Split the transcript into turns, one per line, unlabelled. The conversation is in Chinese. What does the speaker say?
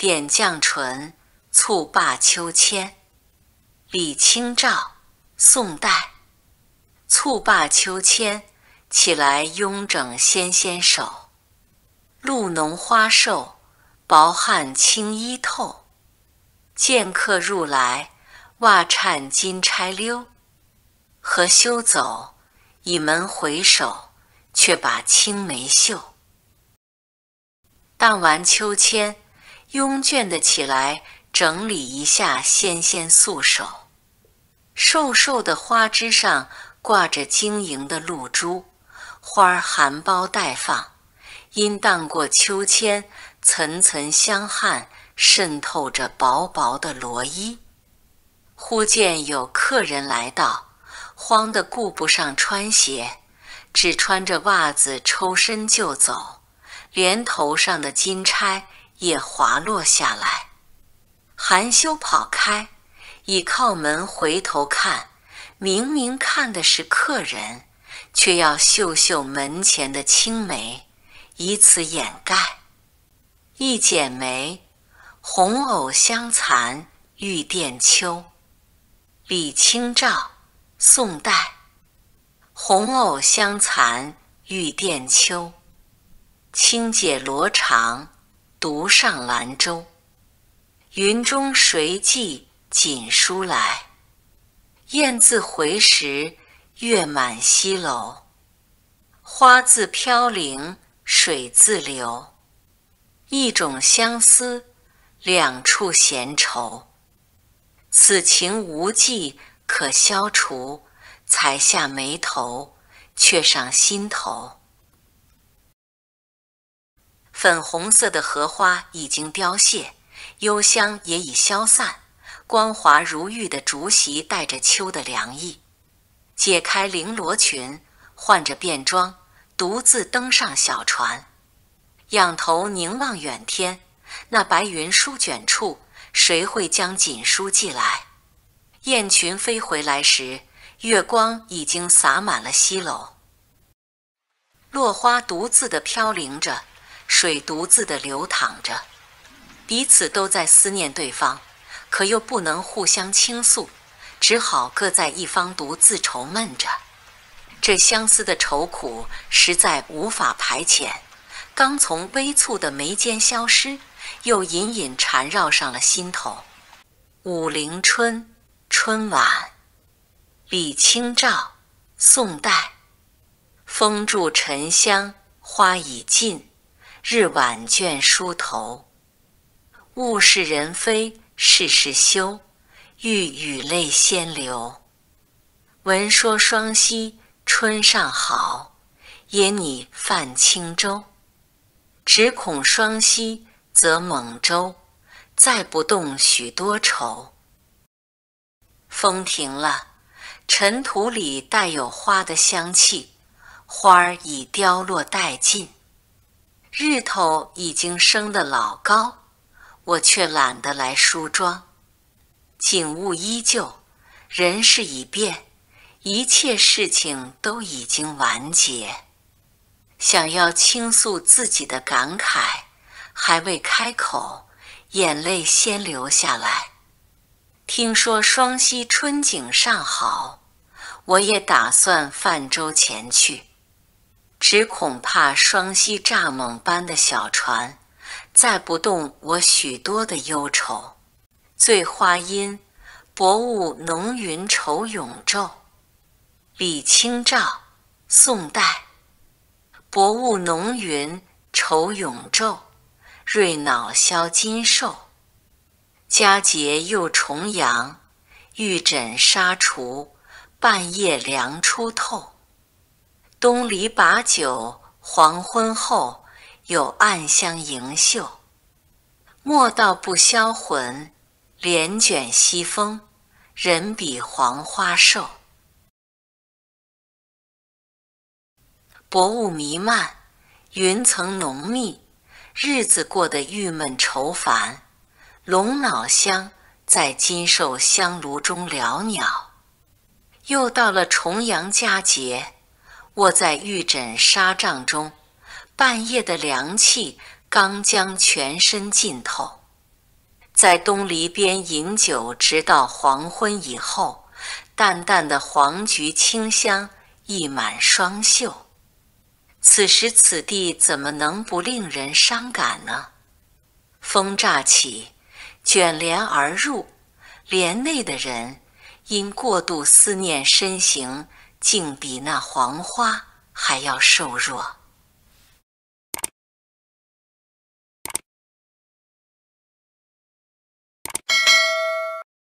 《点绛唇·蹴罢秋千》，李清照，宋代。蹴罢秋千，起来慵整纤纤手。露浓花瘦，薄汗轻衣透。见客入来，袜颤金钗溜。和羞走，倚门回首，却把青梅嗅。荡完秋千。慵倦的起来，整理一下纤纤素手。瘦瘦的花枝上挂着晶莹的露珠，花儿含苞待放。因荡过秋千，层层香汗渗透着薄薄的罗衣。忽见有客人来到，慌得顾不上穿鞋，只穿着袜子抽身就走，连头上的金钗。也滑落下来，含羞跑开，倚靠门回头看，明明看的是客人，却要嗅嗅门前的青梅，以此掩盖。一剪梅，红藕香残玉簟秋。李清照，宋代。红藕香残玉簟秋，轻解罗裳。独上兰舟。云中谁寄锦书来？雁字回时，月满西楼。花自飘零水自流，一种相思，两处闲愁。此情无计可消除，才下眉头，却上心头。粉红色的荷花已经凋谢，幽香也已消散。光滑如玉的竹席带着秋的凉意，解开绫罗裙，换着便装，独自登上小船，仰头凝望远天。那白云舒卷处，谁会将锦书寄来？雁群飞回来时，月光已经洒满了西楼，落花独自的飘零着。水独自的流淌着，彼此都在思念对方，可又不能互相倾诉，只好各在一方独自愁闷着。这相思的愁苦实在无法排遣，刚从微蹙的眉间消失，又隐隐缠绕上了心头。《武陵春·春晚》，李清照，宋代。风住沉香花已尽。日晚倦梳头，物是人非事事休，欲语泪先流。闻说双溪春尚好，也拟泛轻舟。只恐双溪则猛舟，再不动许多愁。风停了，尘土里带有花的香气，花儿已凋落殆尽。日头已经升得老高，我却懒得来梳妆。景物依旧，人事已变，一切事情都已经完结。想要倾诉自己的感慨，还未开口，眼泪先流下来。听说双溪春景尚好，我也打算泛舟前去。只恐怕双溪蚱蜢般的小船，载不动我许多的忧愁。《醉花阴》，薄雾浓云愁永昼。李清照，宋代。薄雾浓云愁永昼，瑞脑消金兽。佳节又重阳，玉枕纱橱，半夜凉初透。东篱把酒黄昏后，有暗香盈袖。莫道不销魂，帘卷西风，人比黄花瘦。薄雾弥漫，云层浓密，日子过得郁闷愁烦。龙脑香在金兽香炉中缭袅，又到了重阳佳节。卧在玉枕纱帐中，半夜的凉气刚将全身浸透，在东篱边饮酒，直到黄昏以后，淡淡的黄菊清香溢满双袖。此时此地，怎么能不令人伤感呢？风乍起，卷帘而入，帘内的人因过度思念身形。竟比那黄花还要瘦弱。